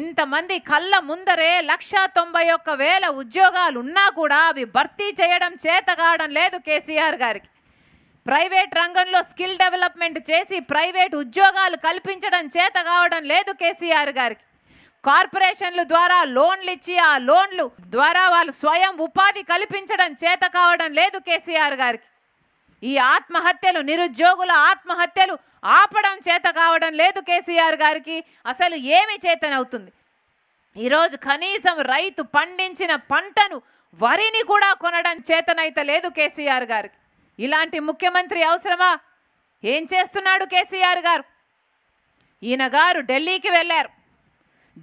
ఇంతమంది కళ్ళ ముందరే లక్ష తొంభై ఒక్క వేల ఉద్యోగాలు ఉన్నా కూడా అవి భర్తీ చేయడం చేతగాడం లేదు కేసీఆర్ గారికి ప్రైవేట్ రంగంలో స్కిల్ డెవలప్మెంట్ చేసి ప్రైవేట్ ఉద్యోగాలు కల్పించడం చేత కావడం లేదు కేసీఆర్ గారికి కార్పొరేషన్ల ద్వారా లోన్లు ఇచ్చి ఆ లోన్లు ద్వారా వాళ్ళు స్వయం ఉపాధి కల్పించడం చేత కావడం లేదు కేసీఆర్ గారికి ఈ ఆత్మహత్యలు నిరుద్యోగుల ఆత్మహత్యలు ఆపడం చేత కావడం లేదు కేసీఆర్ గారికి అసలు ఏమి చేతనవుతుంది ఈరోజు కనీసం రైతు పండించిన పంటను వరిని కూడా కొనడం చేతనైతే లేదు కేసీఆర్ గారికి ఇలాంటి ముఖ్యమంత్రి అవసరమా ఏం చేస్తున్నాడు కేసీఆర్ గారు ఈయన గారు ఢిల్లీకి వెళ్ళారు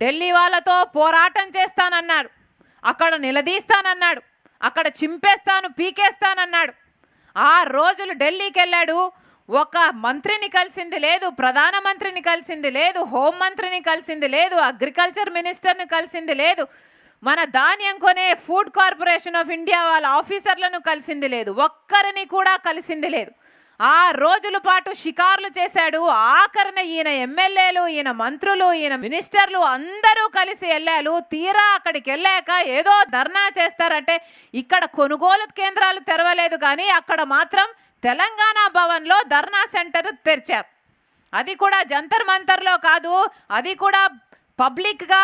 ఢిల్లీ వాళ్ళతో పోరాటం చేస్తానన్నాడు అక్కడ నిలదీస్తానన్నాడు అక్కడ చింపేస్తాను పీకేస్తానన్నాడు ఆ రోజులు ఢిల్లీకి వెళ్ళాడు ఒక మంత్రిని కలిసింది లేదు ప్రధానమంత్రిని కలిసింది లేదు హోంమంత్రిని కలిసింది లేదు అగ్రికల్చర్ మినిస్టర్ని కలిసింది లేదు మన ధాన్యం కొనే ఫుడ్ కార్పొరేషన్ ఆఫ్ ఇండియా వాళ్ళ ఆఫీసర్లను కలిసింది లేదు ఒక్కరిని కూడా కలిసింది లేదు ఆ రోజుల పాటు షికార్లు చేశాడు ఆఖరిన ఈయన ఎమ్మెల్యేలు ఈయన మంత్రులు ఈయన మినిస్టర్లు అందరూ కలిసి వెళ్ళారు తీరా అక్కడికి వెళ్ళాక ఏదో ధర్నా చేస్తారంటే ఇక్కడ కొనుగోలు కేంద్రాలు తెరవలేదు కానీ అక్కడ మాత్రం తెలంగాణ భవన్లో ధర్నా సెంటర్ తెరిచారు అది కూడా జంతర్ మంతర్లో కాదు అది కూడా పబ్లిక్గా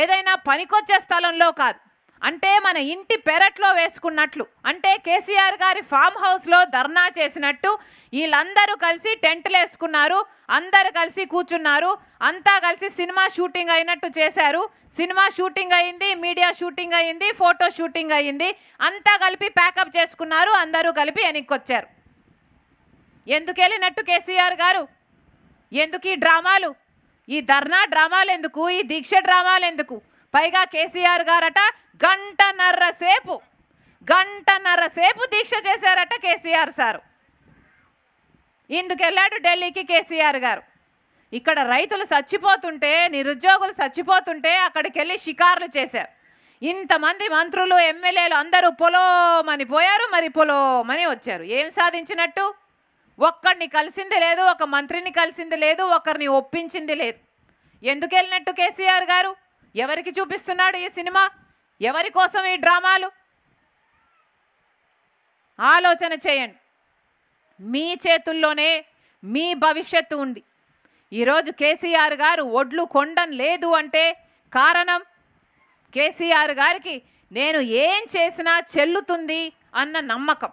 ఏదైనా పనికొచ్చే స్థలంలో కాదు అంటే మన ఇంటి పెరట్లో వేసుకున్నట్లు అంటే కేసీఆర్ గారి ఫామ్ హౌస్లో ధర్నా చేసినట్టు వీళ్ళందరూ కలిసి టెంట్లు వేసుకున్నారు అందరు కలిసి కూర్చున్నారు అంతా కలిసి సినిమా షూటింగ్ అయినట్టు చేశారు సినిమా షూటింగ్ అయింది మీడియా షూటింగ్ అయింది ఫోటో షూటింగ్ అయింది అంతా కలిపి ప్యాకప్ చేసుకున్నారు అందరూ కలిపి వెనక్కొచ్చారు ఎందుకు వెళ్ళినట్టు కేసీఆర్ గారు ఎందుకు ఈ డ్రామాలు ఈ ధర్నా డ్రామాలు ఎందుకు ఈ దీక్ష డ్రామాలు ఎందుకు పైగా కేసీఆర్ గారట గంటన్నర సేపు గంటన్నర సేపు దీక్ష చేశారట కేసీఆర్ సారు ఇందుకెళ్ళాడు ఢిల్లీకి కేసీఆర్ గారు ఇక్కడ రైతులు చచ్చిపోతుంటే నిరుద్యోగులు చచ్చిపోతుంటే అక్కడికి వెళ్ళి షికార్లు చేశారు ఇంతమంది మంత్రులు ఎమ్మెల్యేలు అందరూ పొలోమని పోయారు మరి పొలోమని వచ్చారు ఏం సాధించినట్టు ఒక్కడిని కలిసింది లేదు ఒక మంత్రిని కలిసింది లేదు ఒకరిని ఒప్పించింది లేదు ఎందుకు వెళ్ళినట్టు కేసీఆర్ గారు ఎవరికి చూపిస్తున్నాడు ఈ సినిమా ఎవరి కోసం ఈ డ్రామాలు ఆలోచన చేయండి మీ చేతుల్లోనే మీ భవిష్యత్తు ఉంది ఈరోజు కేసీఆర్ గారు ఒడ్లు కొండం లేదు అంటే కారణం కేసీఆర్ గారికి నేను ఏం చేసినా చెల్లుతుంది అన్న నమ్మకం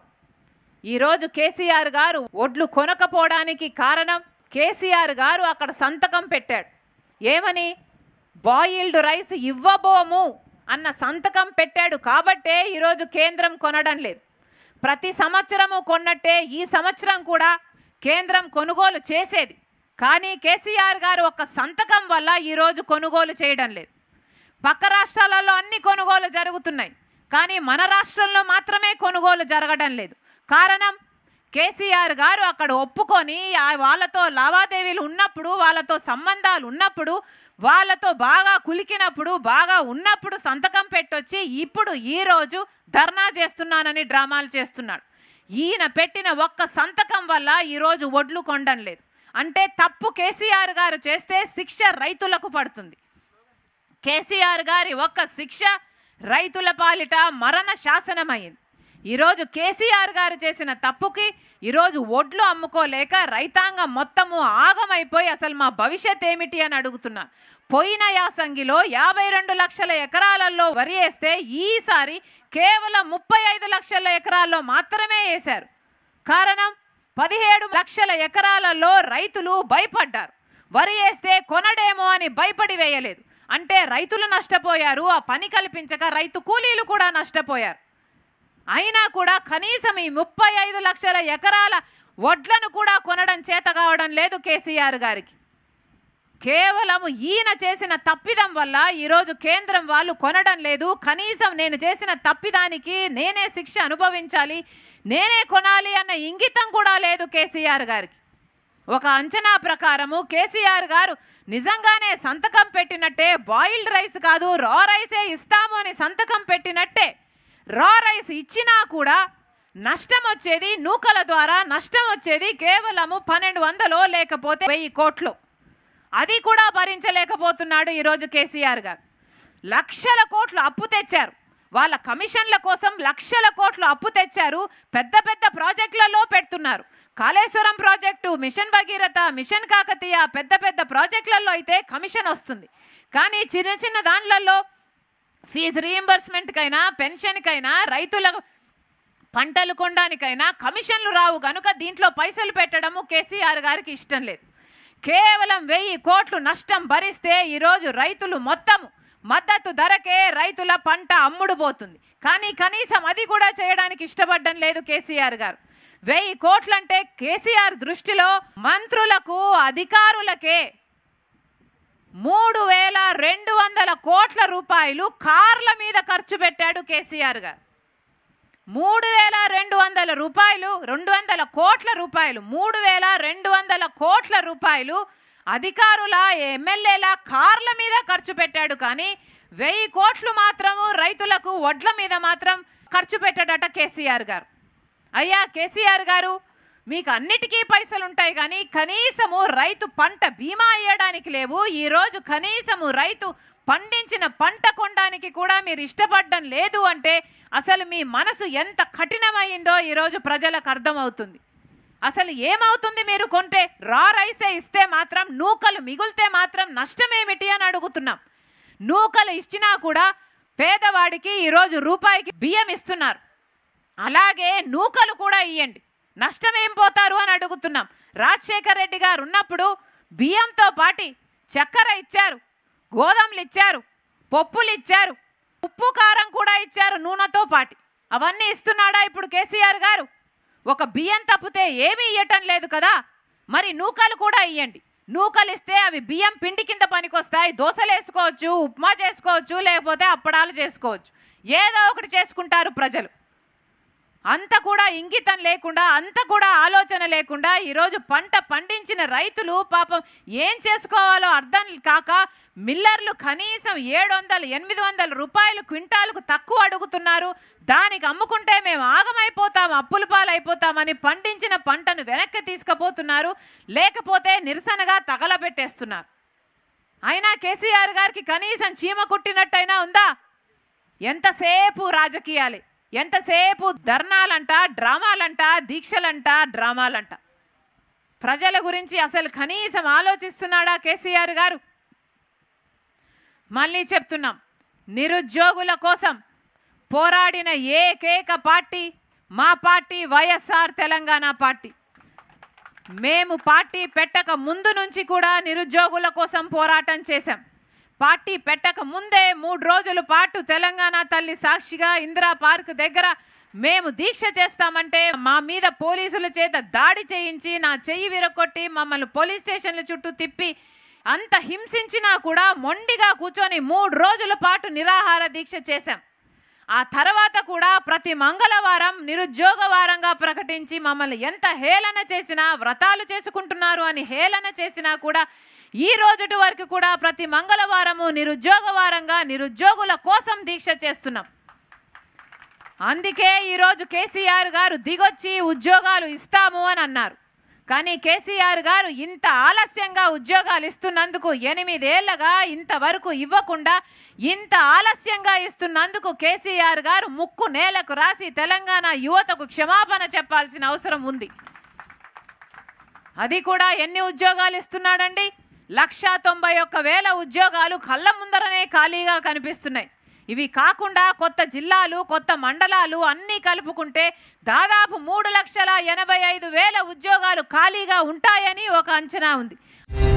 ఈరోజు కేసీఆర్ గారు ఒడ్లు కొనకపోవడానికి కారణం కేసీఆర్ గారు అక్కడ సంతకం పెట్టాడు ఏమని బాయిల్డ్ రైస్ ఇవ్వబోము అన్న సంతకం పెట్టాడు కాబట్టే ఈరోజు కేంద్రం కొనడం లేదు ప్రతి సంవత్సరము కొన్నట్టే ఈ సంవత్సరం కూడా కేంద్రం కొనుగోలు చేసేది కానీ కేసీఆర్ గారు ఒక సంతకం వల్ల ఈరోజు కొనుగోలు చేయడం లేదు పక్క రాష్ట్రాలలో అన్ని కొనుగోలు జరుగుతున్నాయి కానీ మన రాష్ట్రంలో మాత్రమే కొనుగోలు జరగడం లేదు కారణం కేసీఆర్ గారు అక్కడ ఒప్పుకొని వాళ్ళతో లావాదేవీలు ఉన్నప్పుడు వాళ్ళతో సంబంధాలు ఉన్నప్పుడు వాళ్ళతో బాగా కులికినప్పుడు బాగా ఉన్నప్పుడు సంతకం పెట్టొచ్చి ఇప్పుడు ఈరోజు ధర్నా చేస్తున్నానని డ్రామాలు చేస్తున్నాడు ఈయన పెట్టిన ఒక్క సంతకం వల్ల ఈరోజు ఒడ్లు కొండం లేదు అంటే తప్పు కేసీఆర్ గారు చేస్తే శిక్ష రైతులకు పడుతుంది కేసీఆర్ గారి ఒక్క శిక్ష రైతుల పాలిట మరణ శాసనమైంది ఈరోజు కేసీఆర్ గారు చేసిన తప్పుకి ఈరోజు ఒడ్లు అమ్ముకోలేక రైతాంగం మొత్తము ఆగమైపోయి అసలు మా భవిష్యత్ ఏమిటి అని అడుగుతున్నా పోయిన యాసంగిలో యాభై రెండు లక్షల ఎకరాలలో వరి వేస్తే ఈసారి కేవలం ముప్పై ఐదు లక్షల ఎకరాల్లో మాత్రమే వేశారు కారణం పదిహేడు లక్షల ఎకరాలలో రైతులు భయపడ్డారు వరి వేస్తే కొనడేమో అని భయపడి వేయలేదు అంటే రైతులు నష్టపోయారు ఆ పని కల్పించక రైతు కూలీలు కూడా నష్టపోయారు అయినా కూడా కనీసం ఈ ముప్పై ఐదు లక్షల ఎకరాల వడ్లను కూడా కొనడం చేత కావడం లేదు కేసీఆర్ గారికి కేవలం ఈయన చేసిన తప్పిదం వల్ల ఈరోజు కేంద్రం వాళ్ళు కొనడం లేదు కనీసం నేను చేసిన తప్పిదానికి నేనే శిక్ష అనుభవించాలి నేనే కొనాలి అన్న ఇంగితం కూడా లేదు కేసీఆర్ గారికి ఒక అంచనా ప్రకారము కేసీఆర్ గారు నిజంగానే సంతకం పెట్టినట్టే బాయిల్డ్ రైస్ కాదు రా రైసే ఇస్తాము అని సంతకం పెట్టినట్టే రా రైస్ ఇచ్చినా కూడా నష్టం వచ్చేది నూకల ద్వారా నష్టం వచ్చేది కేవలము పన్నెండు వందలో లేకపోతే వెయ్యి కోట్లు అది కూడా భరించలేకపోతున్నాడు ఈరోజు కేసీఆర్ గారు లక్షల కోట్లు అప్పు తెచ్చారు వాళ్ళ కమిషన్ల కోసం లక్షల కోట్లు అప్పు తెచ్చారు పెద్ద పెద్ద ప్రాజెక్టులలో పెడుతున్నారు Kaleshwaram project mission Bhagiratha mission Kakatiya పెద్ద పెద్ద ప్రాజెక్టులలో అయితే కమిషన్ వస్తుంది కానీ చిన్న చిన్న దాంట్లలో ఫీజు రీఎంబర్స్మెంట్కైనా పెన్షన్కైనా రైతులకు పంటలు కొనడానికైనా కమిషన్లు రావు కనుక దీంట్లో పైసలు పెట్టడము కేసీఆర్ గారికి ఇష్టం లేదు కేవలం వెయ్యి కోట్లు నష్టం భరిస్తే ఈరోజు రైతులు మొత్తము మద్దతు ధరకే రైతుల పంట అమ్ముడుపోతుంది కానీ కనీసం అది కూడా చేయడానికి ఇష్టపడడం లేదు కేసీఆర్ గారు వెయ్యి కోట్లంటే కేసీఆర్ దృష్టిలో మంత్రులకు అధికారులకే మూడు వేల రెండు వందల కోట్ల రూపాయలు కార్ల మీద ఖర్చు పెట్టాడు కేసీఆర్ గారు మూడు వేల రెండు వందల రూపాయలు రెండు వందల కోట్ల రూపాయలు మూడు వేల రెండు వందల కోట్ల రూపాయలు అధికారుల ఎమ్మెల్యేల కార్ల మీద ఖర్చు పెట్టాడు కానీ వెయ్యి కోట్లు మాత్రము రైతులకు వడ్ల మీద మాత్రం ఖర్చు పెట్టాడట కేసీఆర్ గారు అయ్యా కేసీఆర్ గారు మీకు అన్నిటికీ పైసలు ఉంటాయి కానీ కనీసము రైతు పంట బీమా అయ్యడానికి లేవు ఈరోజు కనీసము రైతు పండించిన పంట కొనడానికి కూడా మీరు ఇష్టపడడం లేదు అంటే అసలు మీ మనసు ఎంత కఠినమైందో ఈరోజు ప్రజలకు అర్థమవుతుంది అసలు ఏమవుతుంది మీరు కొంటే రా రైసే ఇస్తే మాత్రం నూకలు మిగులితే మాత్రం నష్టమేమిటి అని అడుగుతున్నాం నూకలు ఇచ్చినా కూడా పేదవాడికి ఈరోజు రూపాయికి బియ్యం ఇస్తున్నారు అలాగే నూకలు కూడా ఇవ్వండి నష్టం ఏం పోతారు అని అడుగుతున్నాం రాజశేఖర్ రెడ్డి గారు ఉన్నప్పుడు బియ్యంతో పాటి చక్కెర ఇచ్చారు గోధుమలు ఇచ్చారు పప్పులు ఇచ్చారు ఉప్పు కారం కూడా ఇచ్చారు నూనెతో పాటి అవన్నీ ఇస్తున్నాడా ఇప్పుడు కేసీఆర్ గారు ఒక బియ్యం తప్పితే ఏమీ ఇయ్యటం లేదు కదా మరి నూకలు కూడా ఇయ్యండి నూకలు ఇస్తే అవి బియ్యం పిండి కింద పనికొస్తాయి దోశలు వేసుకోవచ్చు ఉప్మా చేసుకోవచ్చు లేకపోతే అప్పడాలు చేసుకోవచ్చు ఏదో ఒకటి చేసుకుంటారు ప్రజలు అంత కూడా ఇంగితం లేకుండా అంత కూడా ఆలోచన లేకుండా ఈరోజు పంట పండించిన రైతులు పాపం ఏం చేసుకోవాలో అర్థం కాక మిల్లర్లు కనీసం ఏడు వందలు ఎనిమిది వందల రూపాయలు క్వింటాలకు తక్కువ అడుగుతున్నారు దానికి అమ్ముకుంటే మేము ఆగమైపోతాం అప్పుల పాలైపోతామని పండించిన పంటను వెనక్కి తీసుకుపోతున్నారు లేకపోతే నిరసనగా తగలబెట్టేస్తున్నారు అయినా కేసీఆర్ గారికి కనీసం చీమ కుట్టినట్టయినా ఉందా ఎంతసేపు రాజకీయాలే ఎంతసేపు ధర్నాలంట డ్రామాలంట దీక్షలంట డ్రామాలంట ప్రజల గురించి అసలు కనీసం ఆలోచిస్తున్నాడా కేసీఆర్ గారు మళ్ళీ చెప్తున్నాం నిరుద్యోగుల కోసం పోరాడిన ఏకైక పార్టీ మా పార్టీ వైఎస్ఆర్ తెలంగాణ పార్టీ మేము పార్టీ పెట్టక ముందు నుంచి కూడా నిరుద్యోగుల కోసం పోరాటం చేశాం పార్టీ పెట్టక ముందే మూడు రోజుల పాటు తెలంగాణ తల్లి సాక్షిగా ఇందిరా పార్క్ దగ్గర మేము దీక్ష చేస్తామంటే మా మీద పోలీసుల చేత దాడి చేయించి నా చెయ్యి విరగొట్టి మమ్మల్ని పోలీస్ స్టేషన్ల చుట్టూ తిప్పి అంత హింసించినా కూడా మొండిగా కూర్చొని మూడు రోజుల పాటు నిరాహార దీక్ష చేశాం ఆ తర్వాత కూడా ప్రతి మంగళవారం నిరుద్యోగ వారంగా ప్రకటించి మమ్మల్ని ఎంత హేళన చేసినా వ్రతాలు చేసుకుంటున్నారు అని హేళన చేసినా కూడా ఈ రోజుటి వరకు కూడా ప్రతి మంగళవారము నిరుద్యోగ వారంగా నిరుద్యోగుల కోసం దీక్ష చేస్తున్నాం అందుకే ఈరోజు కేసీఆర్ గారు దిగొచ్చి ఉద్యోగాలు ఇస్తాము అని అన్నారు కానీ కేసీఆర్ గారు ఇంత ఆలస్యంగా ఉద్యోగాలు ఇస్తున్నందుకు ఎనిమిదేళ్లగా ఇంతవరకు ఇవ్వకుండా ఇంత ఆలస్యంగా ఇస్తున్నందుకు కేసీఆర్ గారు ముక్కు నేలకు రాసి తెలంగాణ యువతకు క్షమాపణ చెప్పాల్సిన అవసరం ఉంది అది కూడా ఎన్ని ఉద్యోగాలు ఇస్తున్నాడండి లక్షా తొంభై ఒక్క వేల ఉద్యోగాలు కళ్ళ ముందరనే ఖాళీగా కనిపిస్తున్నాయి ఇవి కాకుండా కొత్త జిల్లాలు కొత్త మండలాలు అన్నీ కలుపుకుంటే దాదాపు మూడు లక్షల ఎనభై ఐదు వేల ఉద్యోగాలు ఖాళీగా ఉంటాయని ఒక అంచనా ఉంది